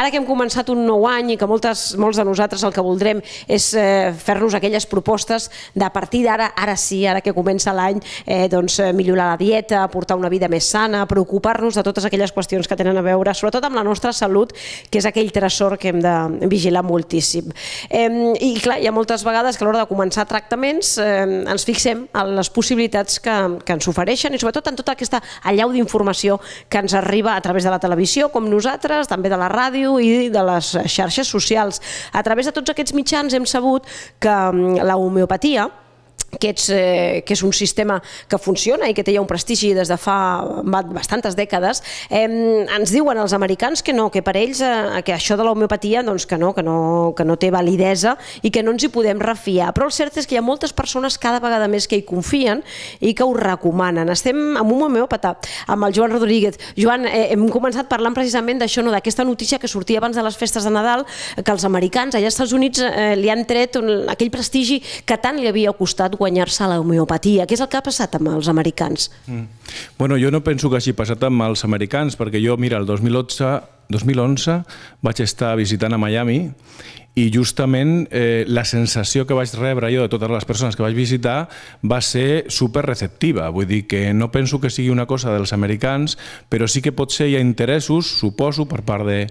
Ara que hem començat un nou any i que moltes, molts de nosaltres el que voldrem és eh, fer-nos aquelles propostes de partir d'ara, ara sí, ara que comença l'any, eh, doncs, eh, millorar la dieta, portar una vida més sana, preocupar-nos de totes aquelles qüestions que tenen a veure, sobretot amb la nostra salut, que és aquell tresor que hem de vigilar moltíssim. Eh, I clar, hi ha moltes vegades que a l'hora de començar tractaments eh, ens fixem en les possibilitats que, que ens ofereixen i sobretot en tota aquesta allau d'informació que ens arriba a través de la televisió, com nosaltres, també de la ràdio, ràdio i de les xarxes socials. A través de tots aquests mitjans hem sabut que mm, la homeopatia que, ets, eh, que és un sistema que funciona i que té ja un prestigi des de fa bastantes dècades, eh, ens diuen els americans que no, que per ells eh, que això de l'homeopatia doncs que no, que, no, que no té validesa i que no ens hi podem refiar. Però el cert és que hi ha moltes persones cada vegada més que hi confien i que ho recomanen. Estem amb un homeopata, amb el Joan Rodríguez. Joan, eh, hem començat parlant precisament d'això, no, d'aquesta notícia que sortia abans de les festes de Nadal, que els americans allà als Estats Units eh, li han tret un, aquell prestigi que tant li havia costat guanyar-se la homeopatia, Què és el que ha passat amb els americans. Mm. Bueno, jo no penso que hagi passat amb els americans, perquè jo, mira, el 2011, 2011 vaig estar visitant a Miami i justament eh, la sensació que vaig rebre jo de totes les persones que vaig visitar va ser super receptiva, vull dir que no penso que sigui una cosa dels americans, però sí que pot ser hi ha interessos, suposo, per part de,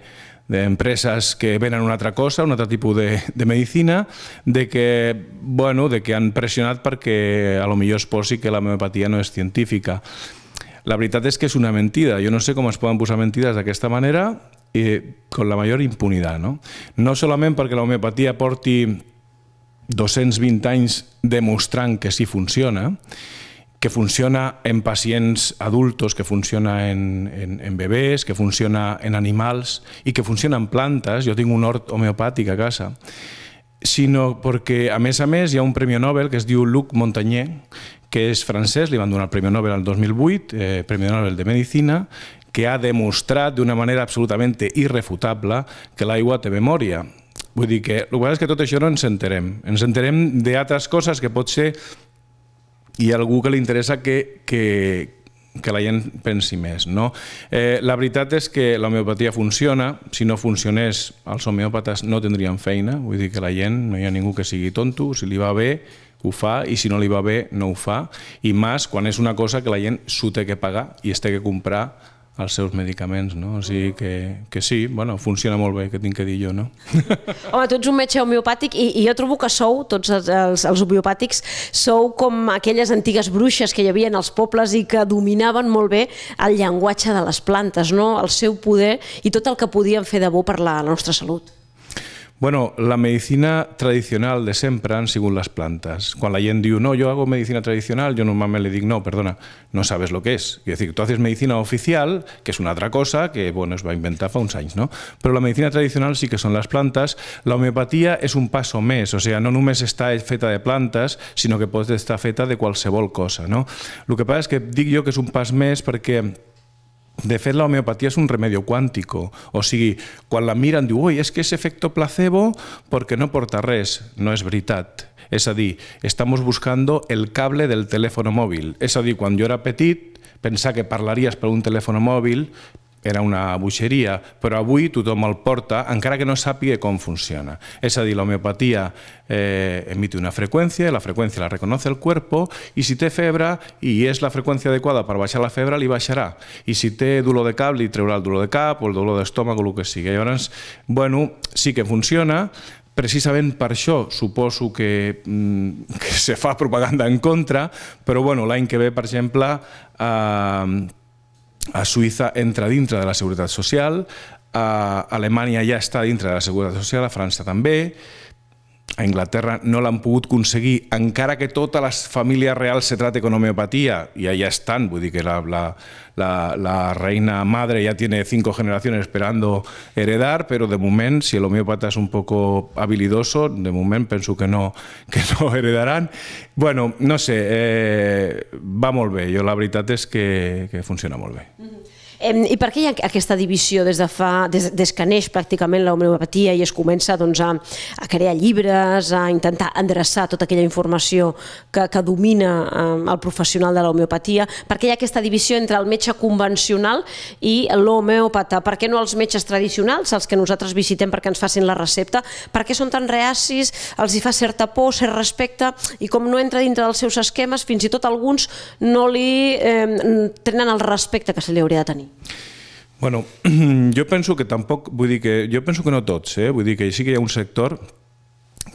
de empreses que venen una altra cosa, un altre tipus de, de medicina, de que, bueno, de que han pressionat perquè a lo millor es posi que la homeopatia no és científica. La veritat és que és una mentida. Jo no sé com es poden posar mentides d'aquesta manera i con la major impunitat. No, no solament perquè la homeopatia porti 220 anys demostrant que sí funciona, que funciona en pacients adultos, que funciona en, en, en, bebès, que funciona en animals i que funciona en plantes. Jo tinc un hort homeopàtic a casa sinó perquè, a més a més, hi ha un Premi Nobel que es diu Luc Montagnier, que és francès, li van donar el Premi Nobel al 2008, eh, Premi Nobel de Medicina, que ha demostrat d'una manera absolutament irrefutable que l'aigua té memòria. Vull dir que el que és que tot això no ens enterem. Ens enterem d'altres coses que pot ser hi ha algú que li interessa que, que, que la gent pensi més. No? Eh, la veritat és que l'homeopatia funciona, si no funcionés els homeòpates no tindrien feina, vull dir que la gent, no hi ha ningú que sigui tonto, si li va bé ho fa i si no li va bé no ho fa, i més quan és una cosa que la gent s'ho té que pagar i es té que comprar els seus medicaments, no? O sigui que, que sí, bueno, funciona molt bé, que tinc que dir jo, no? Home, tu ets un metge homeopàtic i, i jo trobo que sou, tots els, els homeopàtics, sou com aquelles antigues bruixes que hi havia en els pobles i que dominaven molt bé el llenguatge de les plantes, no? el seu poder i tot el que podien fer de bo per la, la nostra salut. Bueno, la medicina tradicional de Sempran, según las plantas. Cuando la gente diu, no, yo hago medicina tradicional, Yo normalmente le digo, no, perdona, no sabes lo que es. Es decir, tú haces medicina oficial, que es una otra cosa que, bueno, es va inventar fa Science, no? Pero la medicina tradicional sí que son las plantas. La homeopatía es un paso mes, o sea, no mes está feta de plantas, sino que puede estar feta de cualquier cosa, no? Lo que pasa es que digo yo que es un paso mes porque de la homeopatía es un remedio cuántico, o si cuando la miran digo, ¡uy! Es que es efecto placebo porque no porta res». No es verdad, Esa di, estamos buscando el cable del teléfono móvil. Esa di cuando yo era petit, pensaba que hablarías por un teléfono móvil, era una boixeria, però avui tothom el porta encara que no sàpiga com funciona. És a dir, l'homeopatia eh, emite una freqüència, la freqüència la reconoce el cuerpo, i si té febre i és la freqüència adequada per baixar la febre, li baixarà. I si té dolor de cap, li treurà el dolor de cap o el dolor d'estómac o el que sigui. Llavors, bueno, sí que funciona, precisament per això suposo que, mm, que se fa propaganda en contra, però bueno, l'any que ve, per exemple, eh, a Suïssa entra dintre de la Seguretat Social, a Alemanya ja està dintre de la Seguretat Social, a França també, a Inglaterra no la han aconseguir, encara que tota la família real se trate con homeopatía, y allá están, vull que la, la, reina madre ya tiene cinco generaciones esperando heredar, pero de momento, si el homeópata es un poco habilidoso, de momento pienso que no, que no heredarán. Bueno, no sé, eh, va a bé, la verdad es que, funciona molt bé. Mm-hmm. I per què hi ha aquesta divisió des de fa, des, des que neix pràcticament homeopatia i es comença doncs, a, a crear llibres, a intentar endreçar tota aquella informació que, que domina el professional de homeopatia? Per què hi ha aquesta divisió entre el metge convencional i l'homeopata? Per què no els metges tradicionals, els que nosaltres visitem perquè ens facin la recepta? Per què són tan reacis? Els hi fa certa por, cert respecte? I com no entra dintre dels seus esquemes, fins i tot alguns no li eh, tenen el respecte que se li hauria de tenir? Bueno, jo penso que tampoc, vull dir que, jo penso que no tots, eh? vull dir que sí que hi ha un sector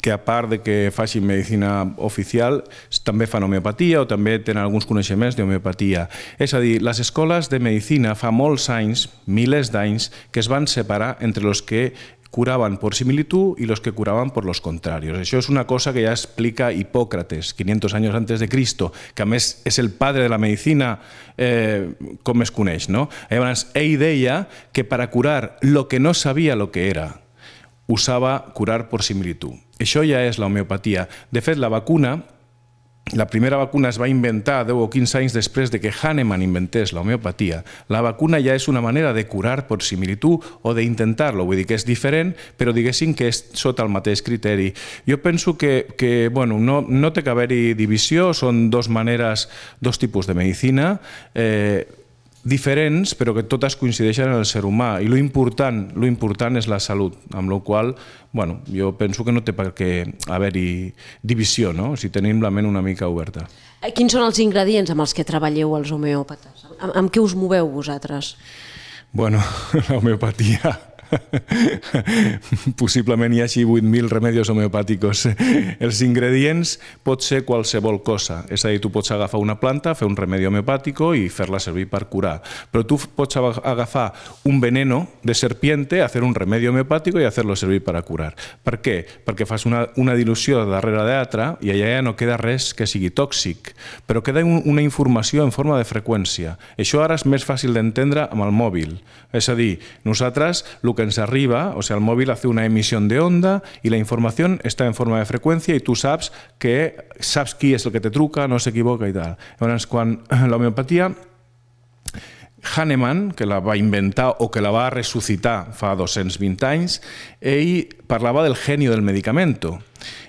que a part de que faci medicina oficial, també fan homeopatia o també tenen alguns coneixements d'homeopatia. És a dir, les escoles de medicina fa molts anys, milers d'anys, que es van separar entre els que curaban por similitud y los que curaban por los contrarios. Eso es una cosa que ya explica Hipócrates, 500 años antes de Cristo, que a més el padre de la medicina eh, con como No? Además, e idea que para curar lo que no sabía lo que era, usaba curar por similitud. Eso ya es la homeopatía. De fet, la vacuna La primera vacuna es va inventar 10 o 15 anys després de que Hahnemann inventés l'homeopatia. La vacuna ja és una manera de curar per similitud o d'intentar-lo, vull dir que és diferent, però diguéssim que és sota el mateix criteri. Jo penso que, que bueno, no, no té que haver-hi divisió, són dos maneres, dos tipus de medicina, eh, diferents, però que totes coincideixen en el ser humà. I lo important, lo important és la salut, amb la qual bueno, jo penso que no té per què haver-hi divisió, no? si tenim la ment una mica oberta. Eh, quins són els ingredients amb els que treballeu els homeòpates? Amb, amb què us moveu vosaltres? Bueno, l'homeopatia possiblement hi hagi 8.000 remedios homeopàticos. Els ingredients pot ser qualsevol cosa, és a dir, tu pots agafar una planta, fer un remedi homeopàtico i fer-la servir per curar, però tu pots agafar un veneno de serpiente, fer un remedi homeopàtico i fer-lo servir per a curar. Per què? Perquè fas una, una dilució darrere d'altra i allà ja no queda res que sigui tòxic, però queda un, una informació en forma de freqüència. Això ara és més fàcil d'entendre amb el mòbil. És a dir, nosaltres el que recompensa arriba, o sea, el móvil hace una emisión de onda y la información está en forma de freqüència i tu saps que saps qui és el que te truca, no s'equivoca i tal. cuando quan l'homeopatia Hahnemann, que la va inventar o que la va resucitar, fa 220 anys, ell parlava del genio del medicamento,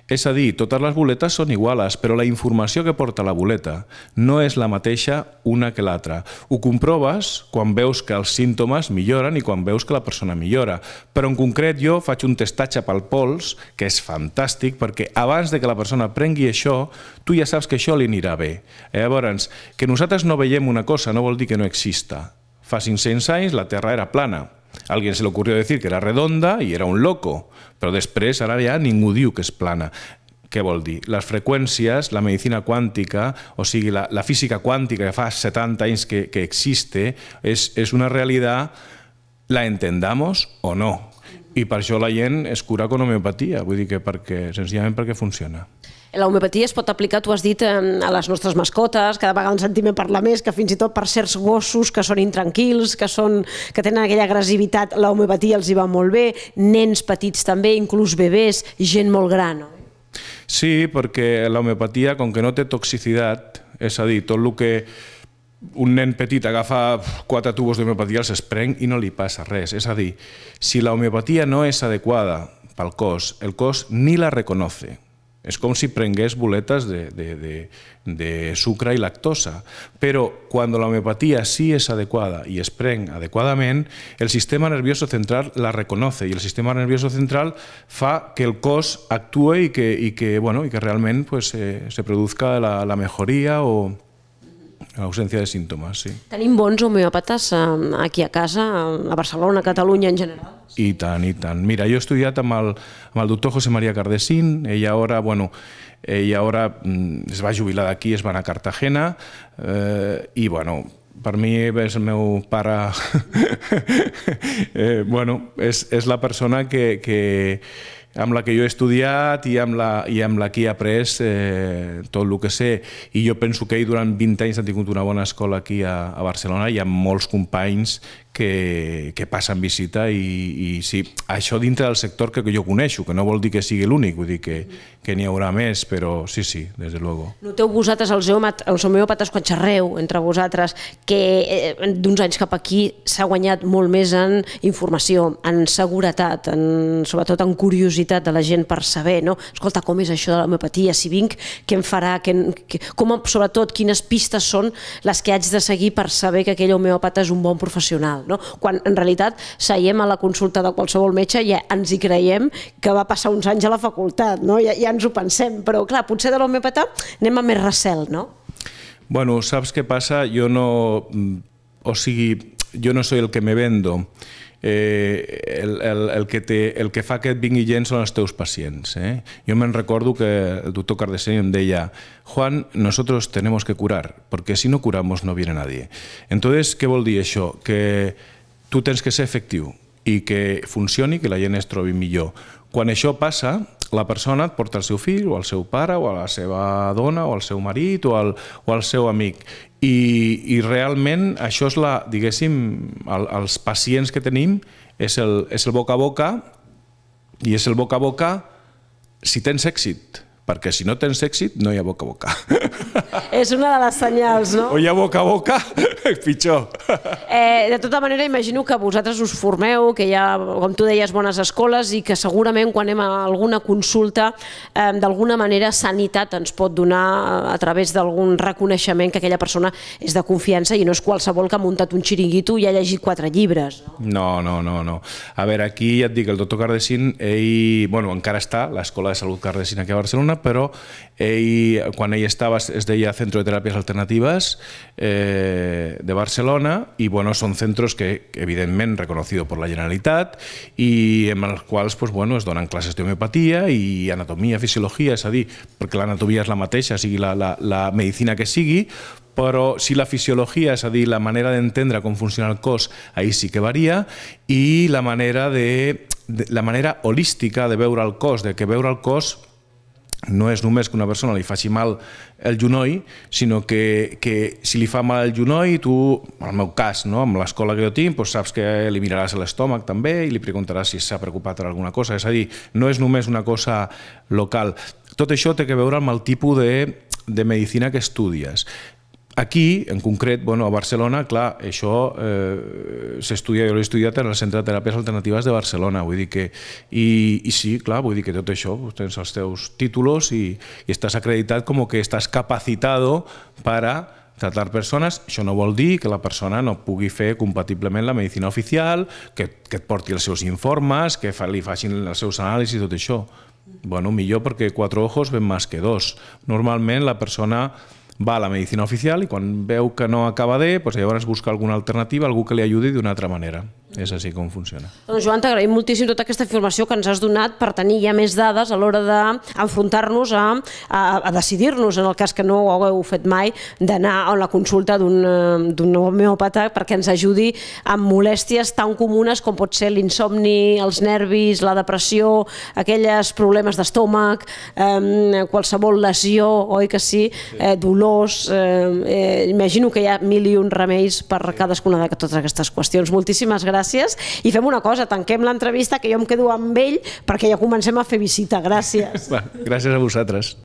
és a dir, totes les boletes són iguales, però la informació que porta la boleta no és la mateixa una que l'altra. Ho comproves quan veus que els símptomes milloren i quan veus que la persona millora. Però en concret jo faig un testatge pel pols, que és fantàstic, perquè abans de que la persona prengui això, tu ja saps que això li anirà bé. Eh? Llavors, que nosaltres no veiem una cosa no vol dir que no exista. Fa 500 anys la Terra era plana alguien se le ocurrió decir que era redonda i era un loco, però després ara ja ningú diu que és plana. Què vol dir? Les freqüències, la medicina quàntica, o sigui, la, la física quàntica que fa 70 anys que, que existe, és, és una realitat, la entendamos o no. I per això la gent es cura con homeopatia, vull dir que perquè, senzillament perquè funciona. La homeopatia es pot aplicar, tu has dit, a les nostres mascotes, cada vegada sentiment sentim parlar més, que fins i tot per certs gossos que són intranquils, que, són, que tenen aquella agressivitat, la homeopatia els hi va molt bé, nens petits també, inclús bebès, gent molt gran. No? Sí, perquè la homeopatia, com que no té toxicitat, és a dir, tot el que un nen petit agafa quatre tubos d'homeopatia, els es prenc i no li passa res. És a dir, si la homeopatia no és adequada pel cos, el cos ni la reconoce. Es como si prengués buletas de, de, de, de sucre y lactosa. homeopatía la sí es adecuada y es pren adecuadamente, el sistema nervioso central la reconoce y el sistema nervioso central fa que el cos actúe y que, y que, bueno, y que realmente pues, eh, se produzca la mejoría o, Ausència de símptomes, sí. Tenim bons homeòpates eh, aquí a casa, a Barcelona, a Catalunya en general? I tant, i tant. Mira, jo he estudiat amb el, amb el doctor José María Cardesín, ell ara, bueno, ell ara mm, es va jubilar d'aquí, es va anar a Cartagena, eh, i bueno, per mi és el meu pare... eh, bueno, és, és la persona que, que, amb la que jo he estudiat i amb la, i amb la que he après eh, tot el que sé. I jo penso que ell durant 20 anys ha tingut una bona escola aquí a, a Barcelona. i ha molts companys que, que passa en visita i, i sí, això dintre del sector que jo coneixo, que no vol dir que sigui l'únic, vull dir que, que n'hi haurà més, però sí, sí, des de luego. Noteu vosaltres, els, els homeòpates, quan xerreu entre vosaltres, que eh, d'uns anys cap aquí s'ha guanyat molt més en informació, en seguretat, en, sobretot en curiositat de la gent per saber, no? Escolta, com és això de l'homeopatia, si vinc, què em farà, què, que, com, sobretot, quines pistes són les que haig de seguir per saber que aquell homeòpata és un bon professional? no? quan en realitat seiem a la consulta de qualsevol metge i ja ens hi creiem que va passar uns anys a la facultat, no? ja, ja ens ho pensem, però clar, potser de l'homeopatà anem a més recel, no? Bueno, saps què passa? Jo no... Mm, o sigui, jo no soy el que me vendo eh, el, el, el, que te, el que fa que et vingui gent són els teus pacients. Eh? Jo me'n recordo que el doctor Cardeseño em deia Juan, nosotros tenemos que curar, porque si no curamos no viene nadie. Entonces, què vol dir això? Que tu tens que ser efectiu i que funcioni, que la gent es trobi millor. Quan això passa, la persona et porta el seu fill o el seu pare o a la seva dona o el seu marit o el, o el seu amic i, i realment això és la, diguéssim, el, els pacients que tenim és el, és el boca a boca i és el boca a boca si tens èxit perquè si no tens èxit no hi ha boca a boca. És una de les senyals, no? O hi ha boca a boca pitjor. Eh, de tota manera, imagino que vosaltres us formeu, que hi ha, com tu deies, bones escoles i que segurament quan anem a alguna consulta, eh, d'alguna manera sanitat ens pot donar eh, a través d'algun reconeixement que aquella persona és de confiança i no és qualsevol que ha muntat un xiringuito i ha llegit quatre llibres. No, no, no. no, A veure, aquí ja et dic, el doctor Cardesín, ell, bueno, encara està, l'Escola de Salut Cardesín aquí a Barcelona, però ell, quan ell estava, es deia Centro de Teràpies Alternatives, eh, de, Barcelona y bueno, son centros que evidentment reconocidos por la Generalitat y en els quals pues, bueno, es donen classes d'homeopatia i anatomia, fisiologia, és a dir, perquè l'anatomia és la mateixa, sigui la, la, la medicina que sigui, però si la fisiologia, és a dir, la manera d'entendre com funciona el cos, ahí sí que varia, i la manera, de, de, la manera holística de veure el cos, de que veure el cos no és només que una persona li faci mal el genoll, sinó que, que si li fa mal el genoll, tu, en el meu cas, no? amb l'escola que jo tinc, doncs saps que li miraràs l'estómac també i li preguntaràs si s'ha preocupat per alguna cosa. És a dir, no és només una cosa local. Tot això té que veure amb el tipus de, de medicina que estudies. Aquí, en concret, bueno, a Barcelona, clar, això eh, s'estudia, jo l'he estudiat en el Centre de Teràpies Alternatives de Barcelona, vull dir que, i, i sí, clar, vull dir que tot això, tens els teus títols i, i estàs acreditat com que estàs capacitado para tratar persones, això no vol dir que la persona no pugui fer compatiblement la medicina oficial, que, que et porti els seus informes, que fa, li facin els seus anàlisis i tot això. Bueno, millor perquè quatre ojos ven més que dos. Normalment la persona va a la medicina oficial i quan veu que no acaba bé, doncs llavors busca alguna alternativa, algú que li ajudi d'una altra manera és així com funciona. Doncs Joan, t'agraïm moltíssim tota aquesta informació que ens has donat per tenir ja més dades a l'hora d'enfrontar-nos a, a, a decidir-nos, en el cas que no ho heu fet mai, d'anar a la consulta eh, d'un homeòpata perquè ens ajudi amb molèsties tan comunes com pot ser l'insomni, els nervis, la depressió, aquells problemes d'estómac, eh, qualsevol lesió, oi que sí, eh, dolors... Eh, eh, imagino que hi ha mil i un remeis per cadascuna de totes aquestes qüestions. Moltíssimes gràcies gràcies. I fem una cosa, tanquem l'entrevista, que jo em quedo amb ell perquè ja comencem a fer visita. Gràcies. Va, gràcies a vosaltres.